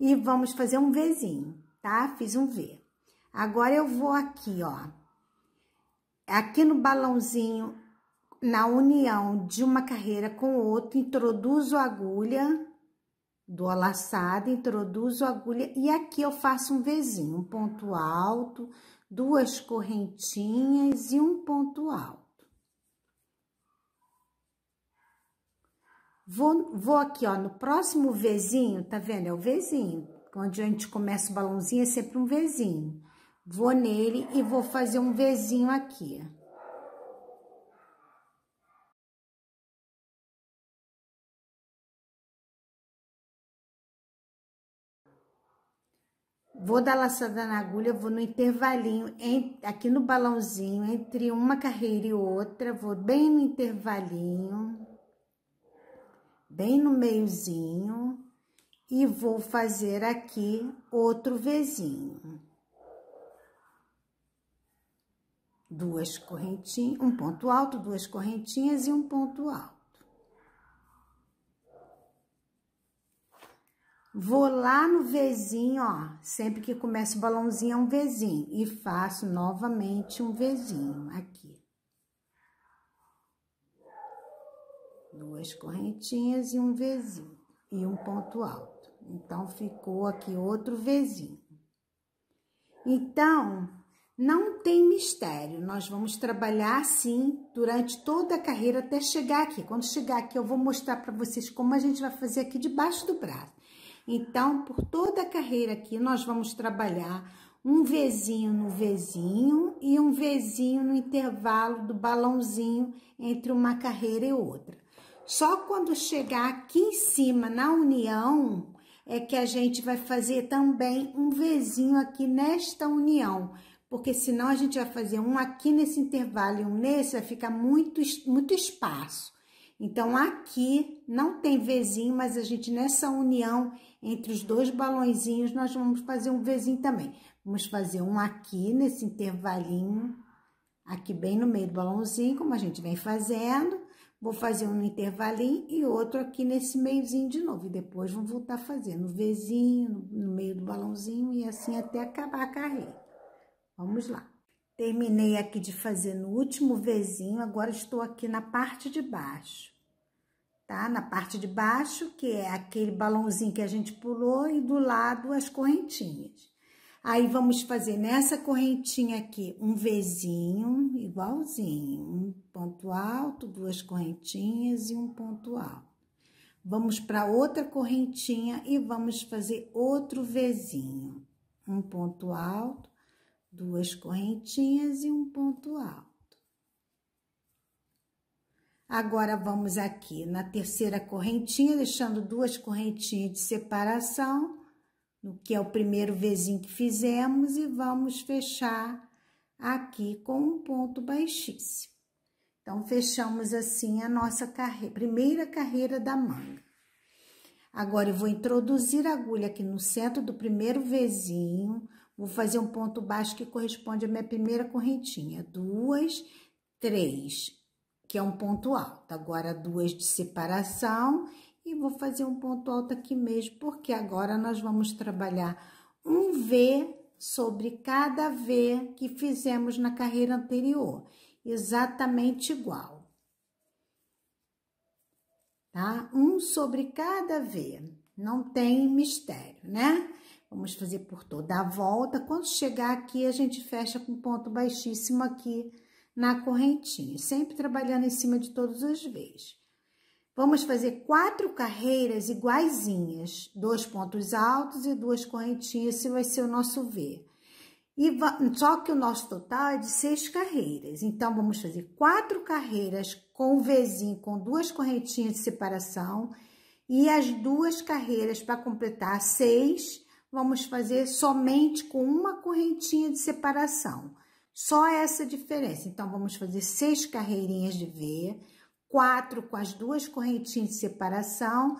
E vamos fazer um Vzinho, tá? Fiz um V. Agora eu vou aqui, ó. Aqui no balãozinho, na união de uma carreira com outra, introduzo a agulha Dou a laçada, introduzo a agulha e aqui eu faço um vezinho um ponto alto, duas correntinhas e um ponto alto. Vou, vou aqui, ó, no próximo vezinho tá vendo? É o vezinho onde a gente começa o balãozinho é sempre um vezinho Vou nele e vou fazer um vezinho aqui, ó. Vou dar laçada na agulha, vou no intervalinho, em, aqui no balãozinho, entre uma carreira e outra, vou bem no intervalinho, bem no meiozinho, e vou fazer aqui outro vezinho. Duas correntinhas, um ponto alto, duas correntinhas e um ponto alto. Vou lá no Vzinho, ó, sempre que começa o balãozinho é um Vzinho, e faço novamente um Vzinho aqui. Duas correntinhas e um Vzinho, e um ponto alto. Então, ficou aqui outro Vzinho. Então, não tem mistério, nós vamos trabalhar assim durante toda a carreira até chegar aqui. Quando chegar aqui, eu vou mostrar para vocês como a gente vai fazer aqui debaixo do braço. Então, por toda a carreira aqui, nós vamos trabalhar um vezinho no vezinho e um vezinho no intervalo do balãozinho entre uma carreira e outra. Só quando chegar aqui em cima, na união, é que a gente vai fazer também um vezinho aqui nesta união. Porque senão a gente vai fazer um aqui nesse intervalo e um nesse, vai ficar muito, muito espaço. Então, aqui não tem vezinho, mas a gente nessa união entre os dois balãozinhos, nós vamos fazer um Vzinho também. Vamos fazer um aqui, nesse intervalinho, aqui bem no meio do balãozinho, como a gente vem fazendo. Vou fazer um no intervalinho e outro aqui nesse meiozinho de novo. E depois vamos voltar fazendo o Vzinho, no meio do balãozinho e assim até acabar a carreira. Vamos lá. Terminei aqui de fazer no último Vzinho, agora estou aqui na parte de baixo tá? Na parte de baixo, que é aquele balãozinho que a gente pulou, e do lado as correntinhas. Aí, vamos fazer nessa correntinha aqui um Vzinho, igualzinho, um ponto alto, duas correntinhas e um ponto alto. Vamos para outra correntinha e vamos fazer outro Vzinho, um ponto alto, duas correntinhas e um ponto alto. Agora vamos aqui na terceira correntinha, deixando duas correntinhas de separação, no que é o primeiro vizinho que fizemos, e vamos fechar aqui com um ponto baixíssimo. Então, fechamos assim a nossa carreira, primeira carreira da manga. Agora, eu vou introduzir a agulha aqui no centro do primeiro vizinho, vou fazer um ponto baixo que corresponde à minha primeira correntinha. Duas, três, que é um ponto alto. Agora, duas de separação e vou fazer um ponto alto aqui mesmo, porque agora nós vamos trabalhar um V sobre cada V que fizemos na carreira anterior, exatamente igual. Tá? Um sobre cada V, não tem mistério, né? Vamos fazer por toda a volta. Quando chegar aqui, a gente fecha com ponto baixíssimo aqui na correntinha, sempre trabalhando em cima de todos os V's. Vamos fazer quatro carreiras iguaizinhas, dois pontos altos e duas correntinhas, esse vai ser o nosso V. E só que o nosso total é de seis carreiras, então vamos fazer quatro carreiras com o Vzinho, com duas correntinhas de separação, e as duas carreiras para completar seis, vamos fazer somente com uma correntinha de separação. Só essa diferença. Então, vamos fazer seis carreirinhas de veia, quatro com as duas correntinhas de separação,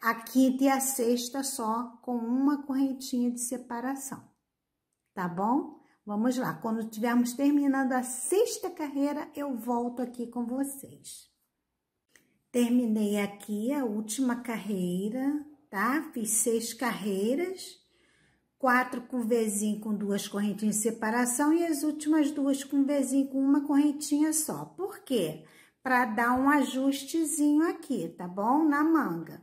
a quinta e a sexta só com uma correntinha de separação. Tá bom? Vamos lá. Quando tivermos terminado a sexta carreira, eu volto aqui com vocês. Terminei aqui a última carreira, tá? Fiz seis carreiras quatro com Vzinho com duas correntinhas de separação e as últimas duas com Vzinho com uma correntinha só. Por quê? Para dar um ajustezinho aqui, tá bom? Na manga.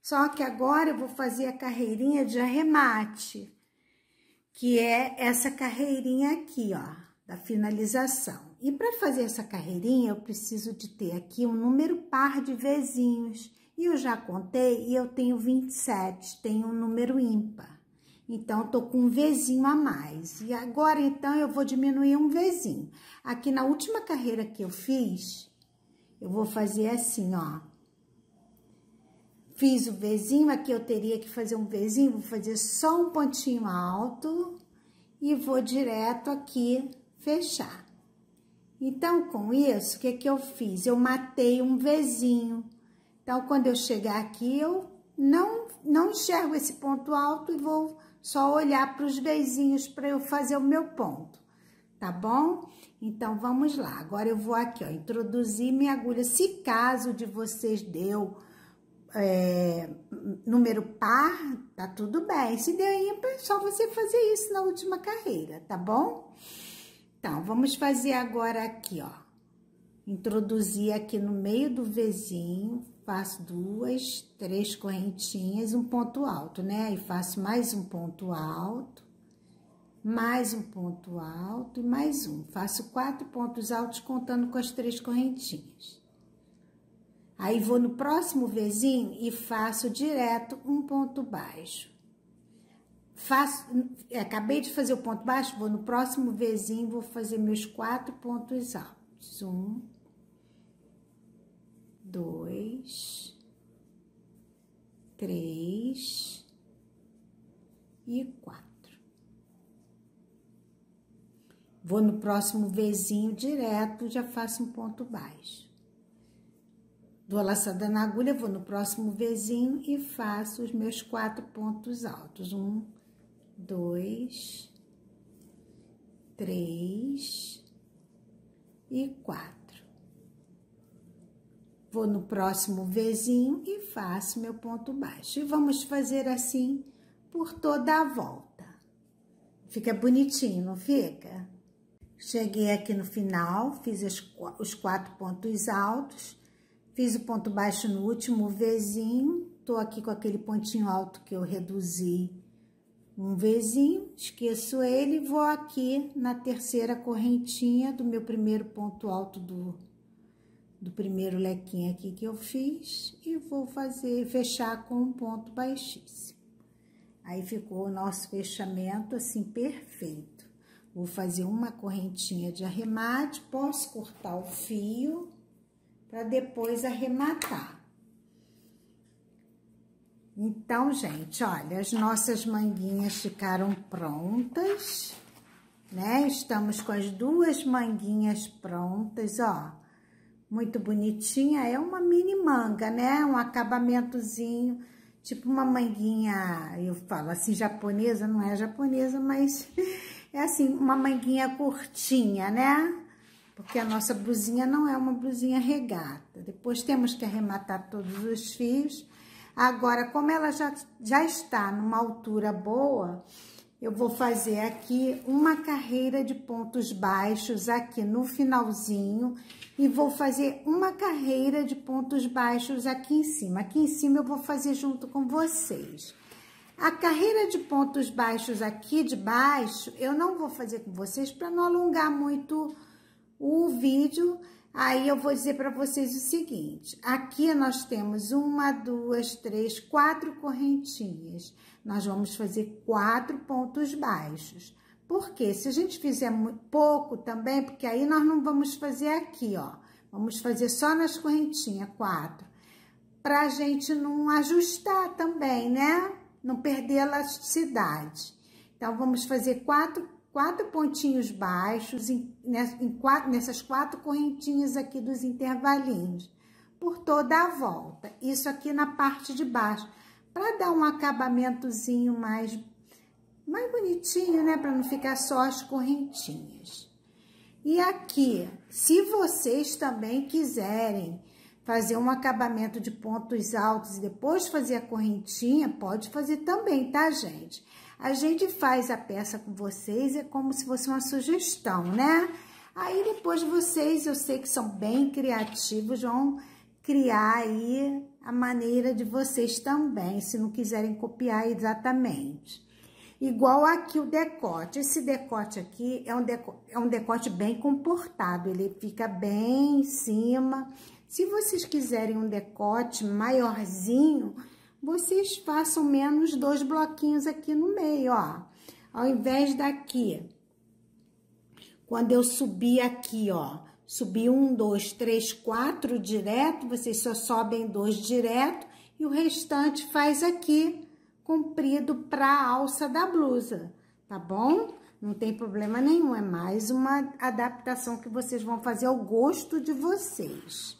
Só que agora eu vou fazer a carreirinha de arremate, que é essa carreirinha aqui, ó, da finalização. E para fazer essa carreirinha, eu preciso de ter aqui um número par de Vzinhos. E eu já contei e eu tenho 27, tenho um número ímpar. Então, tô com um vezinho a mais. E agora, então, eu vou diminuir um vezinho. Aqui na última carreira que eu fiz, eu vou fazer assim, ó. Fiz o vezinho, aqui eu teria que fazer um vezinho, vou fazer só um pontinho alto e vou direto aqui fechar. Então, com isso, o que que eu fiz? Eu matei um vezinho. Então, quando eu chegar aqui, eu não, não enxergo esse ponto alto e vou só olhar para os beijinhos para eu fazer o meu ponto, tá bom? Então vamos lá. Agora eu vou aqui, ó, introduzir minha agulha. Se caso de vocês deu é, número par, tá tudo bem. Se deu ímpar, é só você fazer isso na última carreira, tá bom? Então vamos fazer agora aqui, ó. Introduzir aqui no meio do Vzinho, faço duas, três correntinhas, um ponto alto, né? E faço mais um ponto alto, mais um ponto alto e mais um. Faço quatro pontos altos contando com as três correntinhas. Aí vou no próximo vizinho e faço direto um ponto baixo. Faço, é, acabei de fazer o ponto baixo, vou no próximo vizinho, vou fazer meus quatro pontos altos. Um, dois, três e quatro. Vou no próximo vezinho direto, já faço um ponto baixo. Dou a laçada na agulha, vou no próximo vezinho e faço os meus quatro pontos altos. Um, dois, três e quatro. Vou no próximo vizinho e faço meu ponto baixo. E vamos fazer assim por toda a volta. Fica bonitinho, não fica? Cheguei aqui no final, fiz os quatro pontos altos, fiz o ponto baixo no último vizinho, tô aqui com aquele pontinho alto que eu reduzi um vizinho, esqueço ele, vou aqui na terceira correntinha do meu primeiro ponto alto do do primeiro lequinho aqui que eu fiz e vou fazer, fechar com um ponto baixíssimo. Aí ficou o nosso fechamento assim perfeito. Vou fazer uma correntinha de arremate, posso cortar o fio para depois arrematar. Então, gente, olha, as nossas manguinhas ficaram prontas, né? Estamos com as duas manguinhas prontas, ó muito bonitinha. É uma mini manga, né? Um acabamentozinho, tipo uma manguinha, eu falo assim, japonesa, não é japonesa, mas é assim, uma manguinha curtinha, né? Porque a nossa blusinha não é uma blusinha regata. Depois temos que arrematar todos os fios. Agora, como ela já, já está numa altura boa, eu vou fazer aqui uma carreira de pontos baixos aqui no finalzinho e vou fazer uma carreira de pontos baixos aqui em cima. Aqui em cima eu vou fazer junto com vocês. A carreira de pontos baixos aqui de baixo, eu não vou fazer com vocês para não alongar muito o vídeo. Aí eu vou dizer para vocês o seguinte, aqui nós temos uma, duas, três, quatro correntinhas. Nós vamos fazer quatro pontos baixos. Porque se a gente fizer pouco também, porque aí nós não vamos fazer aqui, ó. Vamos fazer só nas correntinhas, quatro. Pra gente não ajustar também, né? Não perder elasticidade. Então, vamos fazer quatro, quatro pontinhos baixos em, em quatro, nessas quatro correntinhas aqui dos intervalinhos. Por toda a volta. Isso aqui na parte de baixo. para dar um acabamentozinho mais mais bonitinho, né? Para não ficar só as correntinhas. E aqui, se vocês também quiserem fazer um acabamento de pontos altos e depois fazer a correntinha, pode fazer também, tá, gente? A gente faz a peça com vocês, é como se fosse uma sugestão, né? Aí depois vocês, eu sei que são bem criativos, vão criar aí a maneira de vocês também, se não quiserem copiar exatamente. Igual aqui o decote. Esse decote aqui é um decote, é um decote bem comportado, ele fica bem em cima. Se vocês quiserem um decote maiorzinho, vocês façam menos dois bloquinhos aqui no meio, ó. Ao invés daqui, quando eu subir aqui, ó, subir um, dois, três, quatro direto, vocês só sobem dois direto e o restante faz aqui comprido para a alça da blusa, tá bom? Não tem problema nenhum, é mais uma adaptação que vocês vão fazer ao gosto de vocês.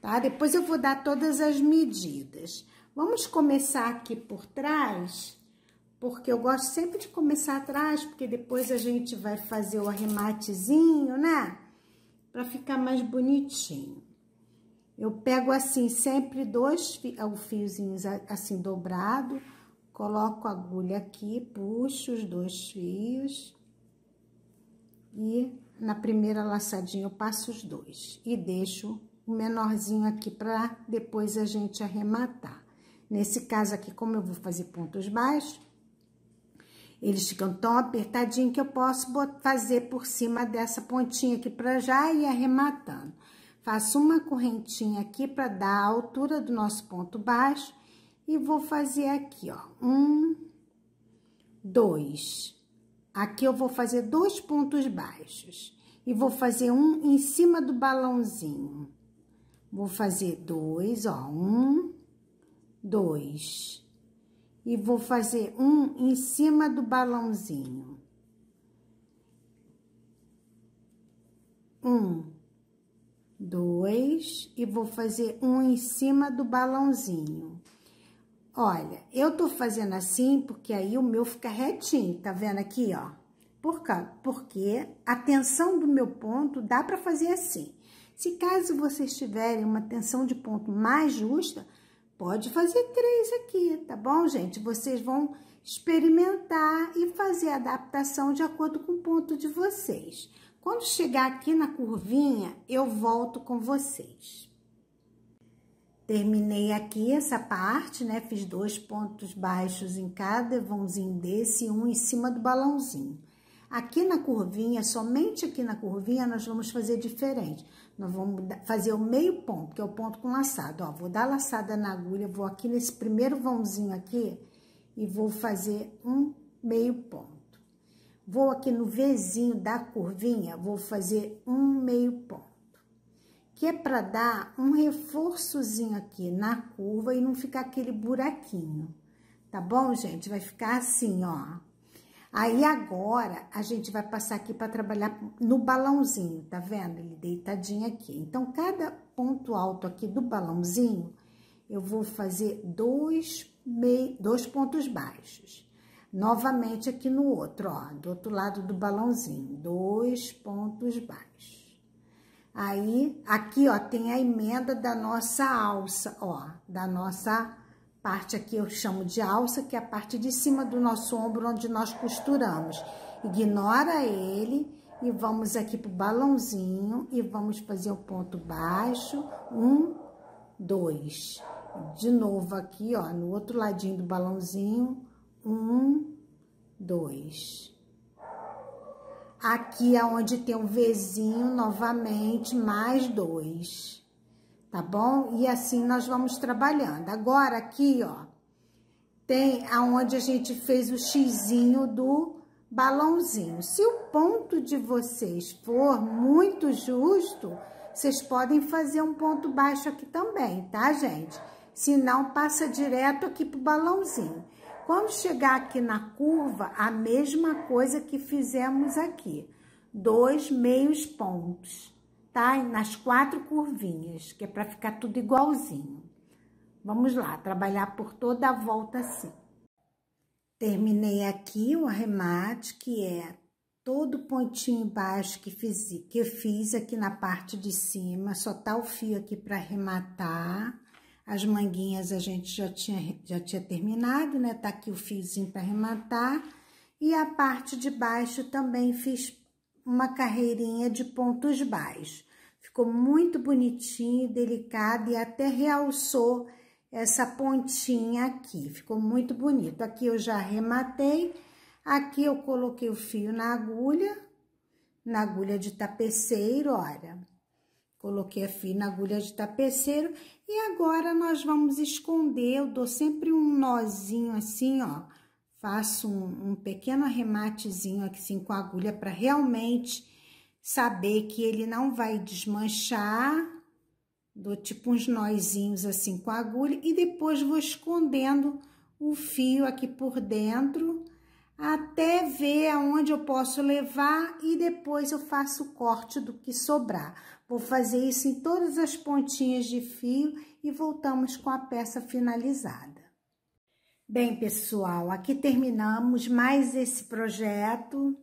Tá? Depois eu vou dar todas as medidas. Vamos começar aqui por trás, porque eu gosto sempre de começar atrás, porque depois a gente vai fazer o arrematezinho, né? Pra ficar mais bonitinho. Eu pego assim, sempre dois fiozinhos assim dobrado coloco a agulha aqui, puxo os dois fios e na primeira laçadinha eu passo os dois e deixo o menorzinho aqui para depois a gente arrematar. Nesse caso aqui, como eu vou fazer pontos baixos, eles ficam tão apertadinhos que eu posso fazer por cima dessa pontinha aqui para já ir arrematando. Faço uma correntinha aqui para dar a altura do nosso ponto baixo e vou fazer aqui, ó, um, dois. Aqui eu vou fazer dois pontos baixos e vou fazer um em cima do balãozinho. Vou fazer dois, ó, um, dois. E vou fazer um em cima do balãozinho. Um, dois, e vou fazer um em cima do balãozinho. Olha, eu tô fazendo assim porque aí o meu fica retinho, tá vendo aqui, ó? Por quê? Porque a tensão do meu ponto dá para fazer assim. Se caso vocês tiverem uma tensão de ponto mais justa, pode fazer três aqui, tá bom, gente? Vocês vão experimentar e fazer a adaptação de acordo com o ponto de vocês. Quando chegar aqui na curvinha, eu volto com vocês. Terminei aqui essa parte, né? Fiz dois pontos baixos em cada vãozinho desse, um em cima do balãozinho. Aqui na curvinha, somente aqui na curvinha, nós vamos fazer diferente. Nós vamos fazer o meio ponto, que é o ponto com laçado. Ó, vou dar laçada na agulha, vou aqui nesse primeiro vãozinho aqui e vou fazer um meio ponto. Vou aqui no Vzinho da curvinha, vou fazer um meio ponto que é para dar um reforçozinho aqui na curva e não ficar aquele buraquinho, tá bom, gente? Vai ficar assim, ó. Aí, agora, a gente vai passar aqui para trabalhar no balãozinho, tá vendo? Ele deitadinho aqui. Então, cada ponto alto aqui do balãozinho, eu vou fazer dois, mei... dois pontos baixos. Novamente aqui no outro, ó, do outro lado do balãozinho, dois pontos baixos. Aí, aqui, ó, tem a emenda da nossa alça, ó, da nossa parte aqui eu chamo de alça, que é a parte de cima do nosso ombro onde nós costuramos. Ignora ele e vamos aqui pro balãozinho e vamos fazer o ponto baixo, um, dois. De novo aqui, ó, no outro ladinho do balãozinho, um, dois. Aqui aonde é tem um vizinho, novamente, mais dois. Tá bom? E assim nós vamos trabalhando. Agora aqui, ó, tem aonde a gente fez o xizinho do balãozinho. Se o ponto de vocês for muito justo, vocês podem fazer um ponto baixo aqui também, tá, gente? Se não, passa direto aqui pro balãozinho. Quando chegar aqui na curva, a mesma coisa que fizemos aqui. Dois meios pontos, tá? Nas quatro curvinhas, que é para ficar tudo igualzinho. Vamos lá, trabalhar por toda a volta assim. Terminei aqui o arremate, que é todo pontinho baixo que fiz, que eu fiz aqui na parte de cima, só tá o fio aqui para arrematar. As manguinhas a gente já tinha, já tinha terminado, né? Tá aqui o fiozinho para arrematar. E a parte de baixo também fiz uma carreirinha de pontos baixos. Ficou muito bonitinho, delicado e até realçou essa pontinha aqui. Ficou muito bonito. Aqui eu já arrematei. Aqui eu coloquei o fio na agulha, na agulha de tapeceiro, olha. Coloquei a fio na agulha de tapeceiro e agora, nós vamos esconder, eu dou sempre um nozinho assim, ó. Faço um, um pequeno arrematezinho assim com a agulha para realmente saber que ele não vai desmanchar. Dou tipo uns nozinhos assim com a agulha e depois vou escondendo o fio aqui por dentro até ver aonde eu posso levar e depois eu faço o corte do que sobrar. Vou fazer isso em todas as pontinhas de fio e voltamos com a peça finalizada. Bem, pessoal, aqui terminamos mais esse projeto.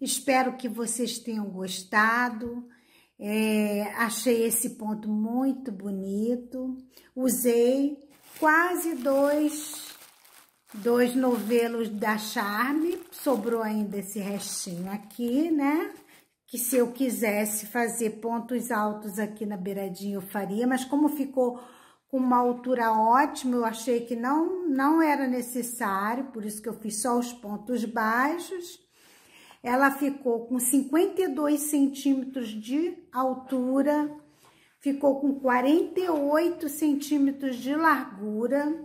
Espero que vocês tenham gostado. É, achei esse ponto muito bonito. Usei quase dois, dois novelos da Charme. Sobrou ainda esse restinho aqui, né? que se eu quisesse fazer pontos altos aqui na beiradinha eu faria, mas como ficou com uma altura ótima, eu achei que não, não era necessário, por isso que eu fiz só os pontos baixos. Ela ficou com 52 centímetros de altura, ficou com 48 centímetros de largura,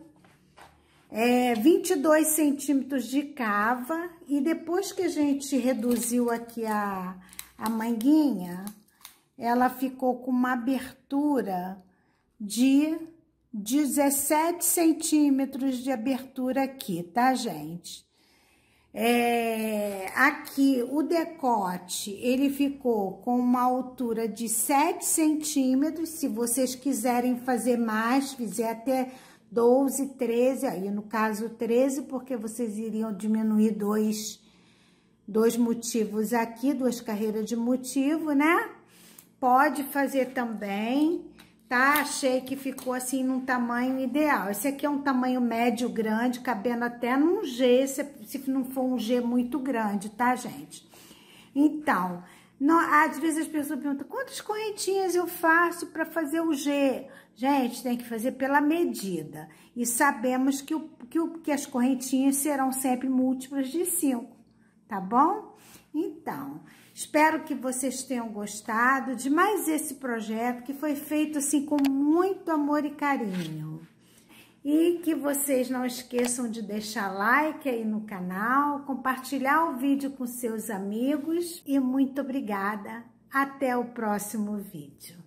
é, 22 centímetros de cava, e depois que a gente reduziu aqui a, a manguinha, ela ficou com uma abertura de 17 centímetros de abertura aqui, tá, gente? É, aqui, o decote, ele ficou com uma altura de 7 centímetros. Se vocês quiserem fazer mais, fizer até 12, 13, aí no caso 13, porque vocês iriam diminuir 2 Dois motivos aqui, duas carreiras de motivo, né? Pode fazer também, tá? Achei que ficou assim num tamanho ideal. Esse aqui é um tamanho médio grande, cabendo até num G, se, se não for um G muito grande, tá, gente? Então, às vezes as pessoas perguntam, quantas correntinhas eu faço para fazer o G? Gente, tem que fazer pela medida. E sabemos que, o, que, o, que as correntinhas serão sempre múltiplas de 5 tá bom? Então, espero que vocês tenham gostado de mais esse projeto que foi feito assim com muito amor e carinho. E que vocês não esqueçam de deixar like aí no canal, compartilhar o vídeo com seus amigos e muito obrigada. Até o próximo vídeo.